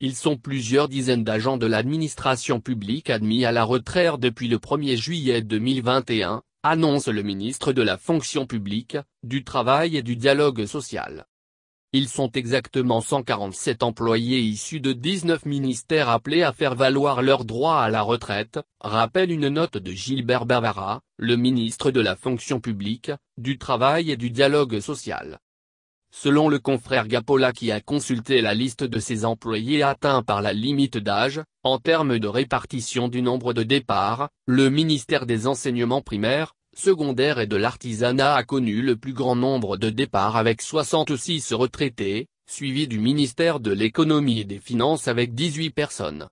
Ils sont plusieurs dizaines d'agents de l'administration publique admis à la retraite depuis le 1er juillet 2021, annonce le ministre de la Fonction publique, du Travail et du Dialogue social. Ils sont exactement 147 employés issus de 19 ministères appelés à faire valoir leurs droits à la retraite, rappelle une note de Gilbert Bavara, le ministre de la Fonction publique, du Travail et du Dialogue social. Selon le confrère Gapola qui a consulté la liste de ses employés atteints par la limite d'âge, en termes de répartition du nombre de départs, le ministère des enseignements primaires, secondaires et de l'artisanat a connu le plus grand nombre de départs avec 66 retraités, suivi du ministère de l'économie et des finances avec 18 personnes.